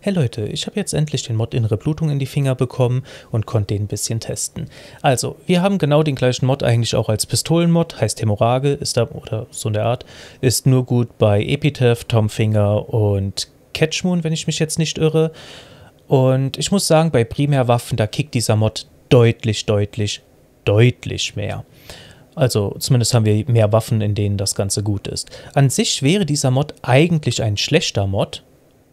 Hey Leute, ich habe jetzt endlich den Mod Innere Blutung in die Finger bekommen und konnte den ein bisschen testen. Also, wir haben genau den gleichen Mod eigentlich auch als Pistolenmod, heißt Hämorrhage, ist da, oder so in der Art, ist nur gut bei Epitaph, Tomfinger und Catchmoon, wenn ich mich jetzt nicht irre. Und ich muss sagen, bei Primärwaffen, da kickt dieser Mod deutlich, deutlich, deutlich mehr. Also zumindest haben wir mehr Waffen, in denen das Ganze gut ist. An sich wäre dieser Mod eigentlich ein schlechter Mod,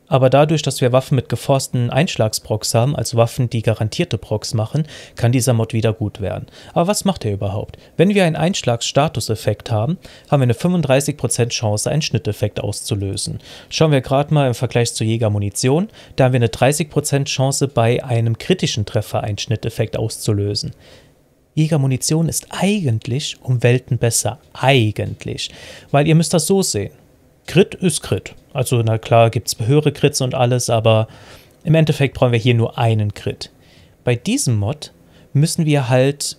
aber dadurch, dass wir Waffen mit geforsten Einschlagsprocs haben, also Waffen, die garantierte Procs machen, kann dieser Mod wieder gut werden. Aber was macht er überhaupt? Wenn wir einen Einschlagsstatuseffekt haben, haben wir eine 35% Chance, einen Schnitteffekt auszulösen. Schauen wir gerade mal im Vergleich zu Jägermunition, da haben wir eine 30% Chance, bei einem kritischen Treffer einen Schnitteffekt auszulösen. Jägermunition ist eigentlich um Welten besser. Eigentlich. Weil ihr müsst das so sehen. Crit ist Crit. Also, na klar, gibt es höhere Crits und alles, aber im Endeffekt brauchen wir hier nur einen Crit. Bei diesem Mod müssen wir halt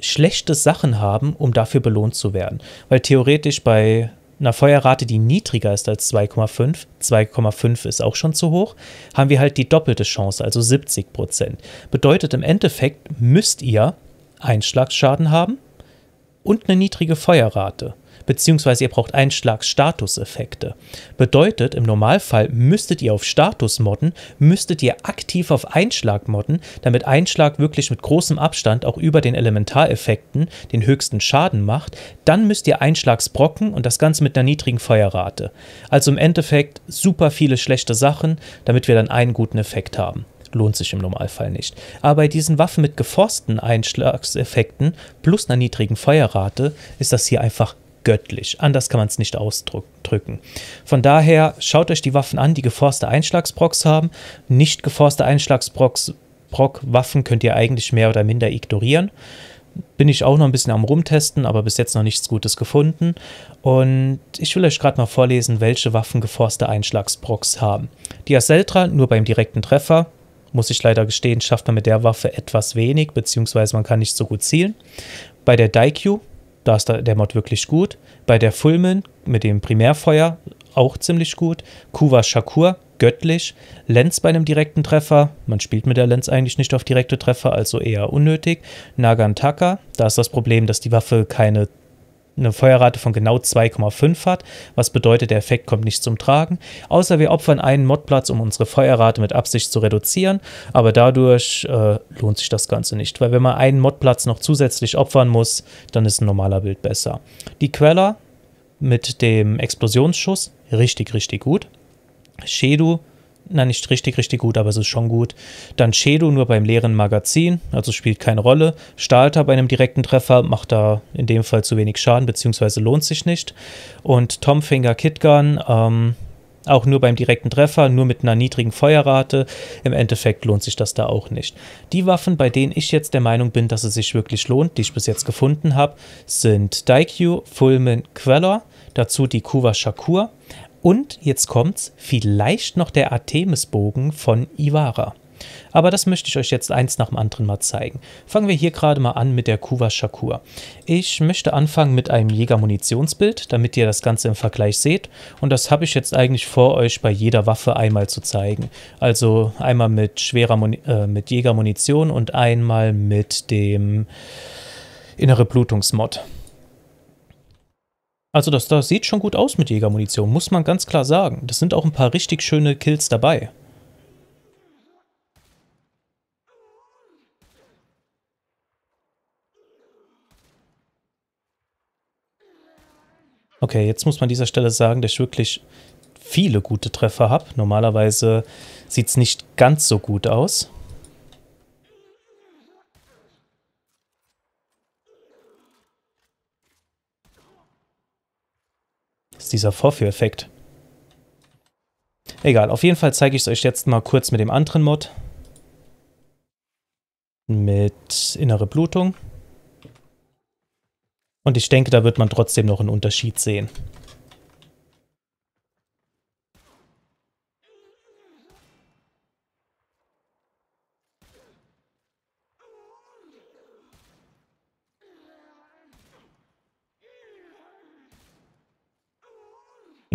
schlechte Sachen haben, um dafür belohnt zu werden. Weil theoretisch bei einer Feuerrate, die niedriger ist als 2,5, 2,5 ist auch schon zu hoch, haben wir halt die doppelte Chance, also 70 Prozent. Bedeutet im Endeffekt müsst ihr Einschlagsschaden haben und eine niedrige Feuerrate beziehungsweise ihr braucht einschlags effekte Bedeutet, im Normalfall müsstet ihr auf Status modden, müsstet ihr aktiv auf Einschlag modden, damit Einschlag wirklich mit großem Abstand auch über den Elementareffekten den höchsten Schaden macht, dann müsst ihr Einschlagsbrocken und das Ganze mit einer niedrigen Feuerrate. Also im Endeffekt super viele schlechte Sachen, damit wir dann einen guten Effekt haben lohnt sich im Normalfall nicht. Aber bei diesen Waffen mit geforsten Einschlagseffekten plus einer niedrigen Feuerrate ist das hier einfach göttlich. Anders kann man es nicht ausdrücken. Von daher schaut euch die Waffen an, die geforste Einschlagsprocs haben. Nicht geforste Einschlagsprocs Proc Waffen könnt ihr eigentlich mehr oder minder ignorieren. Bin ich auch noch ein bisschen am Rumtesten, aber bis jetzt noch nichts Gutes gefunden. Und ich will euch gerade mal vorlesen, welche Waffen geforste Einschlagsprocs haben. Die Aseltra nur beim direkten Treffer. Muss ich leider gestehen, schafft man mit der Waffe etwas wenig, beziehungsweise man kann nicht so gut zielen. Bei der Daikyu da ist der Mod wirklich gut. Bei der Fulmin mit dem Primärfeuer auch ziemlich gut. Kuwa Shakur, göttlich. Lenz bei einem direkten Treffer. Man spielt mit der Lenz eigentlich nicht auf direkte Treffer, also eher unnötig. Nagantaka, da ist das Problem, dass die Waffe keine eine Feuerrate von genau 2,5 hat, was bedeutet, der Effekt kommt nicht zum Tragen, außer wir opfern einen Modplatz, um unsere Feuerrate mit Absicht zu reduzieren, aber dadurch äh, lohnt sich das Ganze nicht, weil wenn man einen Modplatz noch zusätzlich opfern muss, dann ist ein normaler Bild besser. Die Queller mit dem Explosionsschuss, richtig, richtig gut. Shedu na nicht richtig, richtig gut, aber es ist schon gut. Dann Shedo nur beim leeren Magazin, also spielt keine Rolle. Stahlter bei einem direkten Treffer macht da in dem Fall zu wenig Schaden, beziehungsweise lohnt sich nicht. Und Tomfinger Kitgun, ähm, auch nur beim direkten Treffer, nur mit einer niedrigen Feuerrate. Im Endeffekt lohnt sich das da auch nicht. Die Waffen, bei denen ich jetzt der Meinung bin, dass es sich wirklich lohnt, die ich bis jetzt gefunden habe, sind Daikyu, Fulmin, Queller, dazu die Kuwa Shakur, und jetzt kommt's, vielleicht noch der Artemisbogen von Iwara. Aber das möchte ich euch jetzt eins nach dem anderen mal zeigen. Fangen wir hier gerade mal an mit der Kuwa Shakur. Ich möchte anfangen mit einem Jägermunitionsbild, damit ihr das Ganze im Vergleich seht. Und das habe ich jetzt eigentlich vor, euch bei jeder Waffe einmal zu zeigen. Also einmal mit, schwerer Muni äh, mit Jägermunition und einmal mit dem innere Blutungsmod. Also das, das sieht schon gut aus mit Jägermunition, muss man ganz klar sagen. Das sind auch ein paar richtig schöne Kills dabei. Okay, jetzt muss man an dieser Stelle sagen, dass ich wirklich viele gute Treffer habe. Normalerweise sieht es nicht ganz so gut aus. ist dieser Vorführeffekt. Egal, auf jeden Fall zeige ich es euch jetzt mal kurz mit dem anderen Mod. Mit innere Blutung. Und ich denke, da wird man trotzdem noch einen Unterschied sehen.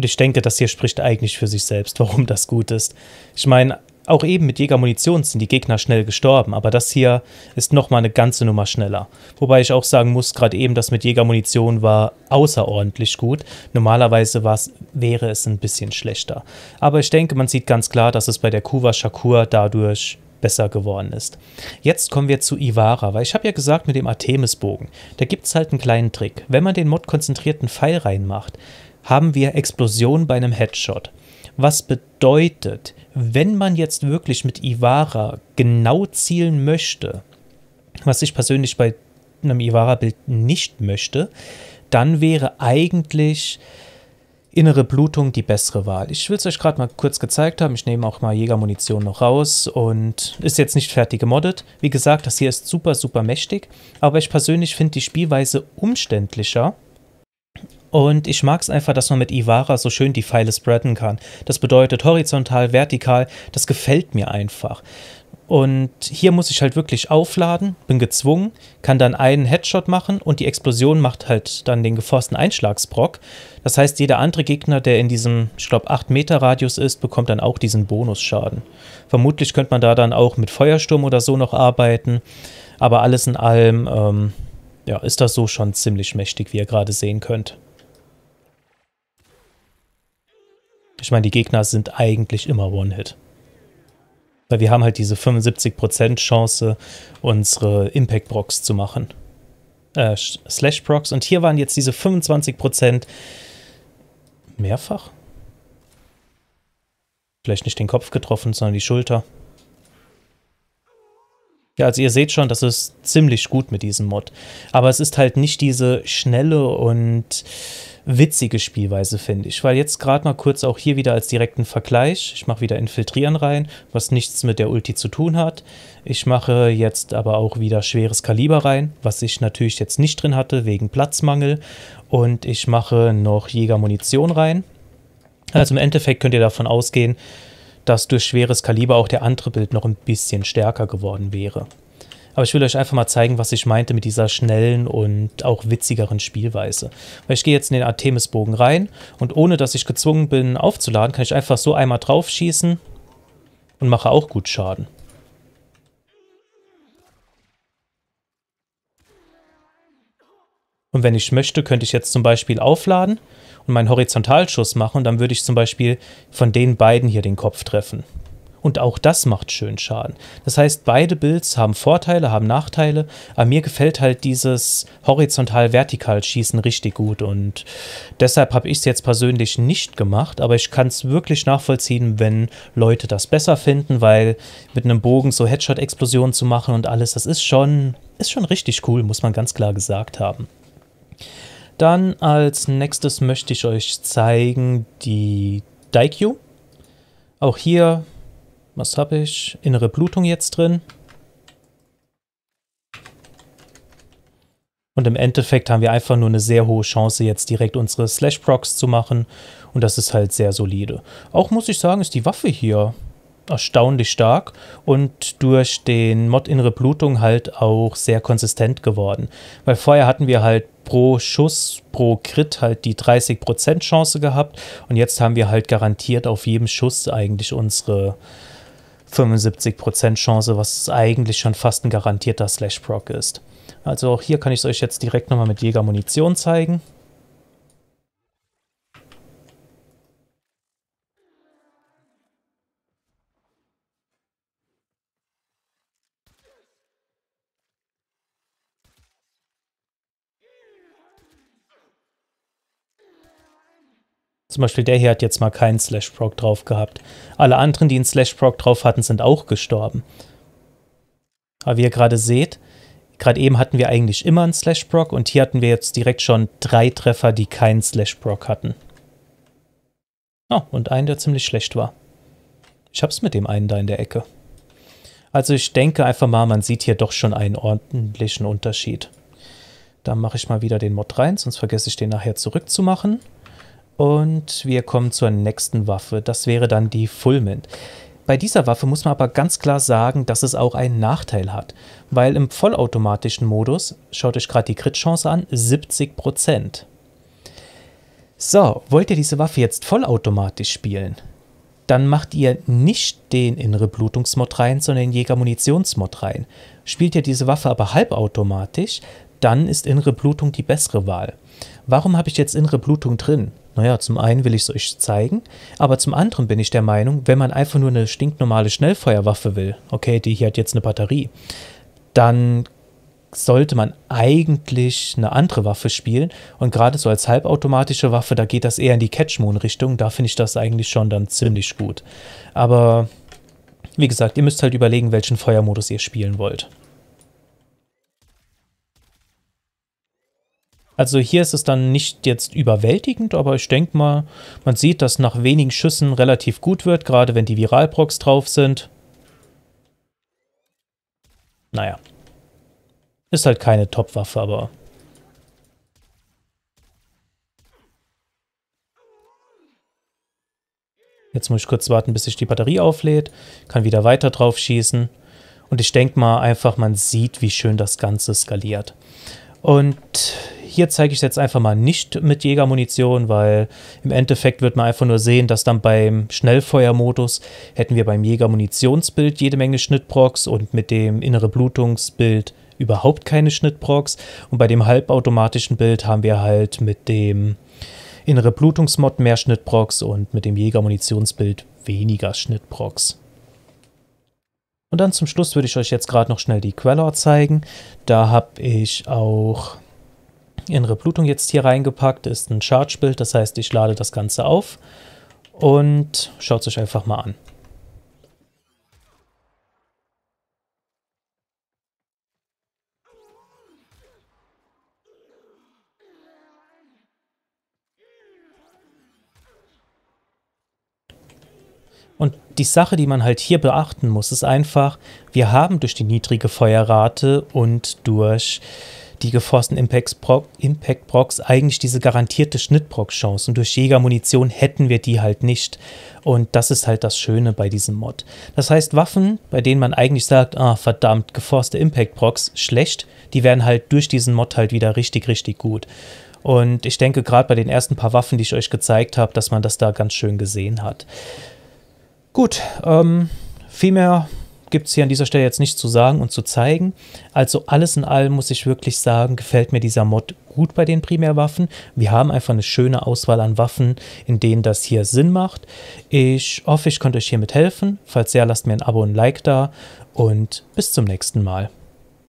ich denke, das hier spricht eigentlich für sich selbst, warum das gut ist. Ich meine, auch eben mit Jägermunition sind die Gegner schnell gestorben, aber das hier ist nochmal eine ganze Nummer schneller. Wobei ich auch sagen muss, gerade eben das mit Jägermunition war außerordentlich gut. Normalerweise wäre es ein bisschen schlechter. Aber ich denke, man sieht ganz klar, dass es bei der Kuva Shakur dadurch besser geworden ist. Jetzt kommen wir zu Ivara, weil ich habe ja gesagt mit dem Artemisbogen, da gibt es halt einen kleinen Trick. Wenn man den Mod konzentrierten Pfeil reinmacht, haben wir Explosion bei einem Headshot. Was bedeutet, wenn man jetzt wirklich mit Ivara genau zielen möchte, was ich persönlich bei einem Ivara-Bild nicht möchte, dann wäre eigentlich innere Blutung die bessere Wahl. Ich will es euch gerade mal kurz gezeigt haben. Ich nehme auch mal Jägermunition noch raus und ist jetzt nicht fertig gemoddet. Wie gesagt, das hier ist super, super mächtig, aber ich persönlich finde die Spielweise umständlicher und ich mag es einfach, dass man mit Ivara so schön die Pfeile spreaden kann. Das bedeutet horizontal, vertikal, das gefällt mir einfach. Und hier muss ich halt wirklich aufladen, bin gezwungen, kann dann einen Headshot machen und die Explosion macht halt dann den geforsten Einschlagsbrock. Das heißt, jeder andere Gegner, der in diesem, ich glaube, 8 Meter Radius ist, bekommt dann auch diesen Bonusschaden. Vermutlich könnte man da dann auch mit Feuersturm oder so noch arbeiten, aber alles in allem ähm, ja, ist das so schon ziemlich mächtig, wie ihr gerade sehen könnt. Ich meine, die Gegner sind eigentlich immer One-Hit. Weil wir haben halt diese 75% Chance, unsere Impact-Procs zu machen. Äh, Slash-Procs. Und hier waren jetzt diese 25% mehrfach? Vielleicht nicht den Kopf getroffen, sondern die Schulter. Ja, also ihr seht schon, das ist ziemlich gut mit diesem Mod. Aber es ist halt nicht diese schnelle und witzige Spielweise, finde ich. Weil jetzt gerade mal kurz auch hier wieder als direkten Vergleich. Ich mache wieder Infiltrieren rein, was nichts mit der Ulti zu tun hat. Ich mache jetzt aber auch wieder schweres Kaliber rein, was ich natürlich jetzt nicht drin hatte, wegen Platzmangel. Und ich mache noch Jägermunition rein. Also im Endeffekt könnt ihr davon ausgehen, dass durch schweres Kaliber auch der andere Bild noch ein bisschen stärker geworden wäre. Aber ich will euch einfach mal zeigen, was ich meinte mit dieser schnellen und auch witzigeren Spielweise. Weil ich gehe jetzt in den Artemis-Bogen rein und ohne dass ich gezwungen bin aufzuladen, kann ich einfach so einmal draufschießen und mache auch gut Schaden. Und wenn ich möchte, könnte ich jetzt zum Beispiel aufladen und meinen Horizontalschuss machen. Und dann würde ich zum Beispiel von den beiden hier den Kopf treffen. Und auch das macht schön Schaden. Das heißt, beide Builds haben Vorteile, haben Nachteile. Aber mir gefällt halt dieses horizontal-vertikal-Schießen richtig gut. Und deshalb habe ich es jetzt persönlich nicht gemacht. Aber ich kann es wirklich nachvollziehen, wenn Leute das besser finden, weil mit einem Bogen so Headshot-Explosionen zu machen und alles, das ist schon, ist schon richtig cool, muss man ganz klar gesagt haben. Dann als nächstes möchte ich euch zeigen die Daikyu. Auch hier, was habe ich? Innere Blutung jetzt drin. Und im Endeffekt haben wir einfach nur eine sehr hohe Chance, jetzt direkt unsere Slash-Procs zu machen. Und das ist halt sehr solide. Auch muss ich sagen, ist die Waffe hier erstaunlich stark und durch den Mod Innere Blutung halt auch sehr konsistent geworden. Weil vorher hatten wir halt pro Schuss, pro Crit halt die 30% Chance gehabt und jetzt haben wir halt garantiert auf jedem Schuss eigentlich unsere 75% Chance, was eigentlich schon fast ein garantierter Slash-Proc ist. Also auch hier kann ich es euch jetzt direkt nochmal mit Jägermunition zeigen. Zum Beispiel der hier hat jetzt mal keinen Slash Proc drauf gehabt. Alle anderen, die einen Slash Proc drauf hatten, sind auch gestorben. Aber wie ihr gerade seht, gerade eben hatten wir eigentlich immer einen Slash Proc und hier hatten wir jetzt direkt schon drei Treffer, die keinen Slash Proc hatten. Oh, und einen, der ziemlich schlecht war. Ich hab's mit dem einen da in der Ecke. Also ich denke einfach mal, man sieht hier doch schon einen ordentlichen Unterschied. Dann mache ich mal wieder den Mod rein, sonst vergesse ich den nachher zurückzumachen. Und wir kommen zur nächsten Waffe. Das wäre dann die Fulment. Bei dieser Waffe muss man aber ganz klar sagen, dass es auch einen Nachteil hat, weil im vollautomatischen Modus, schaut euch gerade die Crit-Chance an, 70%. So, wollt ihr diese Waffe jetzt vollautomatisch spielen? Dann macht ihr nicht den innere Blutungsmod rein, sondern den Jägermunitionsmod rein. Spielt ihr diese Waffe aber halbautomatisch, dann ist innere Blutung die bessere Wahl. Warum habe ich jetzt innere Blutung drin? Naja, zum einen will ich es euch zeigen, aber zum anderen bin ich der Meinung, wenn man einfach nur eine stinknormale Schnellfeuerwaffe will, okay, die hier hat jetzt eine Batterie, dann sollte man eigentlich eine andere Waffe spielen. Und gerade so als halbautomatische Waffe, da geht das eher in die Catch-Moon-Richtung. Da finde ich das eigentlich schon dann ziemlich gut. Aber wie gesagt, ihr müsst halt überlegen, welchen Feuermodus ihr spielen wollt. Also hier ist es dann nicht jetzt überwältigend, aber ich denke mal, man sieht, dass nach wenigen Schüssen relativ gut wird, gerade wenn die Viralprox drauf sind. Naja. Ist halt keine Topwaffe, aber... Jetzt muss ich kurz warten, bis sich die Batterie auflädt, kann wieder weiter drauf schießen. Und ich denke mal einfach, man sieht, wie schön das Ganze skaliert. Und hier zeige ich es jetzt einfach mal nicht mit Jägermunition, weil im Endeffekt wird man einfach nur sehen, dass dann beim Schnellfeuermodus hätten wir beim Jägermunitionsbild jede Menge Schnittprocs und mit dem innere Blutungsbild überhaupt keine Schnittprocs. Und bei dem halbautomatischen Bild haben wir halt mit dem innere Blutungsmod mehr Schnittprocs und mit dem Jägermunitionsbild weniger Schnittprocs. Und dann zum Schluss würde ich euch jetzt gerade noch schnell die Queller zeigen. Da habe ich auch innere Blutung jetzt hier reingepackt. Ist ein Charge-Bild, das heißt, ich lade das Ganze auf und schaut es euch einfach mal an. Und die Sache, die man halt hier beachten muss, ist einfach, wir haben durch die niedrige Feuerrate und durch die geforsten Impact Procs eigentlich diese garantierte Schnittproc-Chance. Und durch Jägermunition hätten wir die halt nicht. Und das ist halt das Schöne bei diesem Mod. Das heißt, Waffen, bei denen man eigentlich sagt, ah, verdammt, geforste Impact Procs, schlecht, die werden halt durch diesen Mod halt wieder richtig, richtig gut. Und ich denke, gerade bei den ersten paar Waffen, die ich euch gezeigt habe, dass man das da ganz schön gesehen hat. Gut, ähm, viel mehr gibt es hier an dieser Stelle jetzt nicht zu sagen und zu zeigen. Also alles in allem muss ich wirklich sagen, gefällt mir dieser Mod gut bei den Primärwaffen. Wir haben einfach eine schöne Auswahl an Waffen, in denen das hier Sinn macht. Ich hoffe, ich konnte euch hiermit helfen. Falls ja, lasst mir ein Abo und ein Like da und bis zum nächsten Mal.